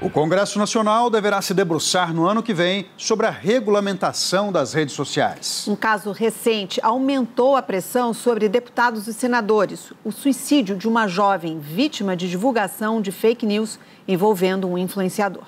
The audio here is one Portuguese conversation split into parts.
O Congresso Nacional deverá se debruçar no ano que vem sobre a regulamentação das redes sociais. Um caso recente aumentou a pressão sobre deputados e senadores: o suicídio de uma jovem vítima de divulgação de fake news envolvendo um influenciador.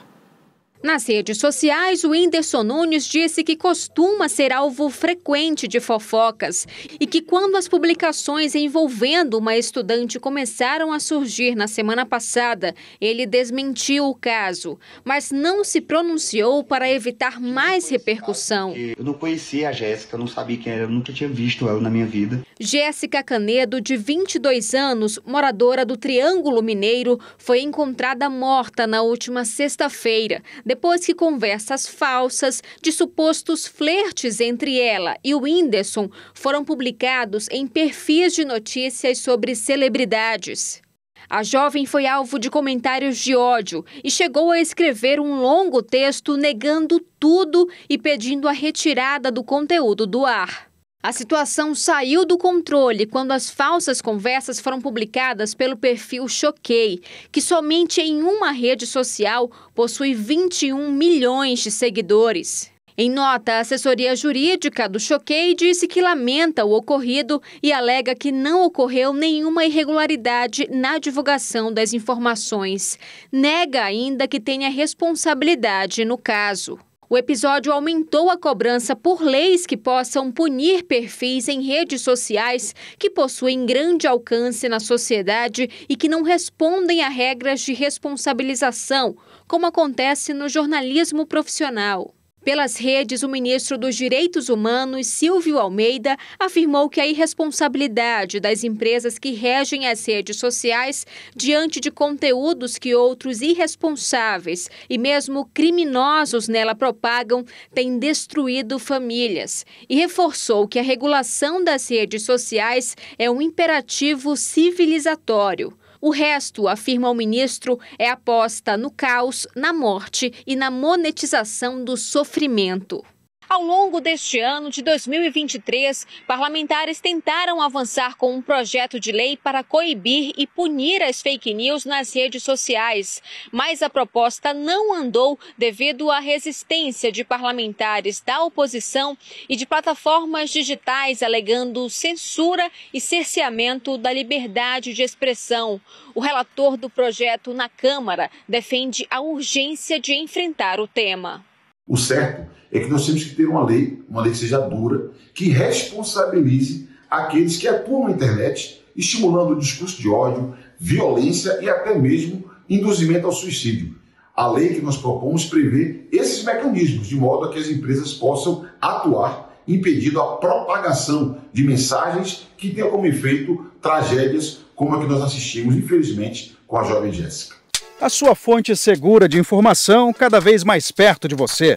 Nas redes sociais, o Whindersson Nunes disse que costuma ser alvo frequente de fofocas e que quando as publicações envolvendo uma estudante começaram a surgir na semana passada, ele desmentiu o caso, mas não se pronunciou para evitar mais repercussão. Eu não conhecia a Jéssica, não sabia quem era, eu nunca tinha visto ela na minha vida. Jéssica Canedo, de 22 anos, moradora do Triângulo Mineiro, foi encontrada morta na última sexta-feira depois que conversas falsas de supostos flertes entre ela e o Whindersson foram publicados em perfis de notícias sobre celebridades. A jovem foi alvo de comentários de ódio e chegou a escrever um longo texto negando tudo e pedindo a retirada do conteúdo do ar. A situação saiu do controle quando as falsas conversas foram publicadas pelo perfil Choquei, que somente em uma rede social possui 21 milhões de seguidores. Em nota, a assessoria jurídica do Choquei disse que lamenta o ocorrido e alega que não ocorreu nenhuma irregularidade na divulgação das informações. Nega ainda que tenha responsabilidade no caso. O episódio aumentou a cobrança por leis que possam punir perfis em redes sociais que possuem grande alcance na sociedade e que não respondem a regras de responsabilização, como acontece no jornalismo profissional. Pelas redes, o ministro dos Direitos Humanos, Silvio Almeida, afirmou que a irresponsabilidade das empresas que regem as redes sociais diante de conteúdos que outros irresponsáveis e mesmo criminosos nela propagam tem destruído famílias. E reforçou que a regulação das redes sociais é um imperativo civilizatório. O resto, afirma o ministro, é aposta no caos, na morte e na monetização do sofrimento. Ao longo deste ano de 2023, parlamentares tentaram avançar com um projeto de lei para coibir e punir as fake news nas redes sociais, mas a proposta não andou devido à resistência de parlamentares da oposição e de plataformas digitais alegando censura e cerceamento da liberdade de expressão. O relator do projeto na Câmara defende a urgência de enfrentar o tema. O certo é que nós temos que ter uma lei, uma lei que seja dura, que responsabilize aqueles que atuam na internet, estimulando o discurso de ódio, violência e até mesmo induzimento ao suicídio. A lei que nós propomos prevê esses mecanismos, de modo a que as empresas possam atuar impedindo a propagação de mensagens que tenham como efeito tragédias como a que nós assistimos, infelizmente, com a jovem Jéssica. A sua fonte segura de informação cada vez mais perto de você.